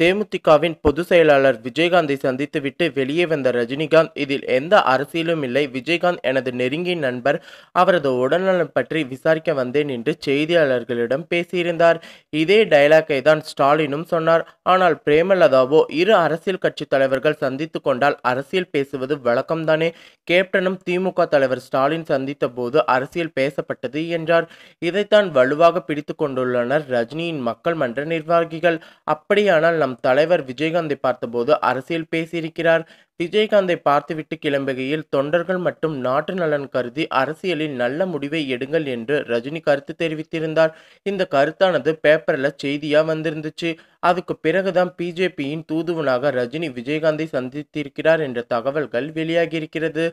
தேமுதிகவின் பொதுச் செயலாளர் விஜயகாந்தை சந்தித்துவிட்டு வெளியே வந்த ரஜினிகாந்த் இதில் எந்த அரசியலும் இல்லை விஜயகாந்த் எனது நெருங்கிய நண்பர் அவரது உடல்நலம் பற்றி விசாரிக்க வந்தேன் என்று செய்தியாளர்களிடம் பேசியிருந்தார் இதே டயலாக்கை தான் ஸ்டாலினும் சொன்னார் ஆனால் பிரேமலதாவோ இரு அரசியல் கட்சி தலைவர்கள் சந்தித்து கொண்டால் அரசியல் பேசுவது வழக்கம்தானே கேப்டனும் திமுக தலைவர் ஸ்டாலின் சந்தித்த போது அரசியல் பேசப்பட்டது என்றார் இதைத்தான் வலுவாக பிடித்து கொண்டுள்ளனர் ரஜினியின் மக்கள் மன்ற நிர்வாகிகள் அப்படியானால் தம் தலைவர் விஜயகாந்தை பார்த்தபோது அரசியல் பேசியிருக்கிறார் விஜயகாந்தை பார்த்துவிட்டு கிளம்புகையில் தொண்டர்கள் மற்றும் நாட்டு நலன் கருதி அரசியலில் நல்ல முடிவை எடுங்கள் என்று ரஜினி கருத்து தெரிவித்திருந்தார் இந்த கருத்தானது பேப்பரில் செய்தியாக வந்திருந்துச்சு அதுக்கு பிறகுதான் பிஜேபியின் தூதுவனாக ரஜினி விஜயகாந்தை சந்தித்திருக்கிறார் என்ற தகவல்கள் வெளியாகியிருக்கிறது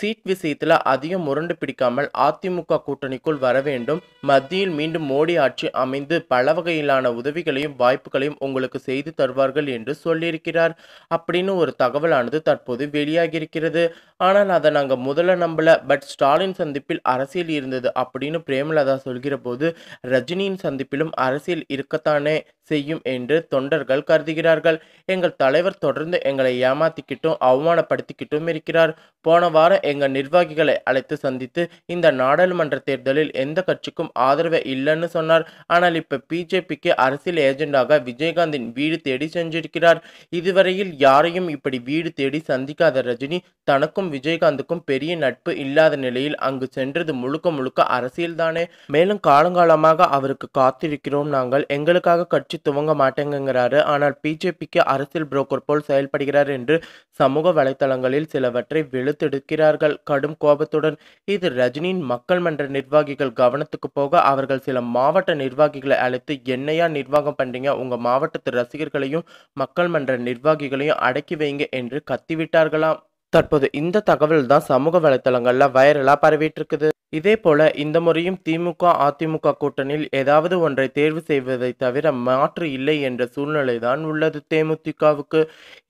சீட் விஷயத்தில் அதிகம் முரண்டு பிடிக்காமல் அதிமுக கூட்டணிக்குள் வர வேண்டும் மத்தியில் மீண்டும் மோடி ஆட்சி அமைந்து பல வகையிலான உதவிகளையும் வாய்ப்புகளையும் உங்களுக்கு செய்து தருவார்கள் என்று சொல்லியிருக்கிறார் அப்படின்னு ஒரு தகவலானது தற்போது வெளியாகியிருக்கிறது ஆனால் அதை நாங்கள் முதல்ல நம்பலை பட் ஸ்டாலின் சந்திப்பில் அரசியல் இருந்தது அப்படின்னு பிரேமலதா சொல்கிற போது ரஜினியின் சந்திப்பிலும் அரசியல் இருக்கத்தானே செய்யும் என்று தொண்டர்கள் கருதுகிறார்கள் எங்கள் தலைவர் தொடர்ந்து எங்களை ஏமாத்திக்கிட்டும் அவமானப்படுத்திக்கிட்டும் இருக்கிறார் போன வாரம் எங்கள் நிர்வாகிகளை அழைத்து சந்தித்து இந்த நாடாளுமன்ற தேர்தலில் எந்த கட்சிக்கும் ஆதரவு இல்லைன்னு சொன்னார் ஆனால் இப்போ பிஜேபிக்கு அரசியல் ஏஜெண்டாக விஜயகாந்தின் வீடு தேடி சென்றிருக்கிறார் இதுவரையில் யாரையும் இப்படி வீடு தேடி சந்திக்காத ரஜினி தனக்கும் விஜயகாந்துக்கும் பெரிய நட்பு இல்லாத நிலையில் அங்கு சென்றது முழுக்க முழுக்க அரசியல்தானே மேலும் காலங்காலமாக அவருக்கு காத்திருக்கிறோம் நாங்கள் எங்களுக்காக கட்சி துவங்க மாட்டேங்கிறாரு ஆனால் பிஜேபிக்கு அரசியல் புரோக்கர் போல் செயல்படுகிறார் என்று சமூக வலைதளங்களில் சிலவற்றை வெளுத்தெடுக்கிறார்கள் கடும் கோபத்துடன் இது ரஜினியின் மக்கள் மன்ற நிர்வாகிகள் கவனத்துக்கு போக அவர்கள் சில மாவட்ட நிர்வாகிகளை அழைத்து என்னையா நிர்வாகம் பண்றீங்க உங்க மாவட்டத்து ரசிகர்களையும் மக்கள் மன்ற நிர்வாகிகளையும் அடக்கி வைங்க என்று கத்திவிட்டார்களாம் தற்போது இந்த தகவல் தான் சமூக வலைத்தளங்கள்ல வைரலா பரவிட்டு இருக்குது இதேபோல இந்த முறையும் திமுக அதிமுக கூட்டணியில் ஏதாவது ஒன்றை தேர்வு செய்வதை தவிர மாற்று இல்லை என்ற சூழ்நிலைதான் உள்ளது தேமுதிகவுக்கு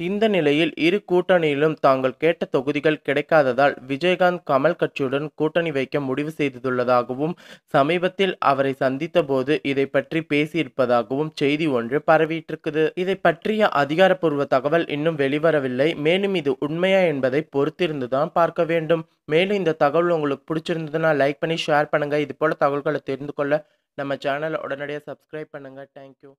இந்த நிலையில் இரு கூட்டணியிலும் தாங்கள் கேட்ட தொகுதிகள் கிடைக்காததால் விஜயகாந்த் கமல் கட்சியுடன் கூட்டணி வைக்க முடிவு செய்துள்ளதாகவும் சமீபத்தில் அவரை சந்தித்த போது இதை பற்றி பேசியிருப்பதாகவும் செய்தி ஒன்று பரவிட்டிருக்குது இதை பற்றிய அதிகாரப்பூர்வ தகவல் இன்னும் வெளிவரவில்லை மேலும் இது உண்மையா என்பதை பொறுத்திருந்துதான் பார்க்க வேண்டும் மேலும் இந்த தகவல் உங்களுக்கு பிடிச்சிருந்ததுனால் லைக் பண்ணி ஷேர் பண்ணுங்கள் இது போல் தகவல்களை தெரிந்து கொள்ள நம்ம சேனலை உடனடியாக சப்ஸ்கிரைப் பண்ணுங்கள் தேங்க்யூ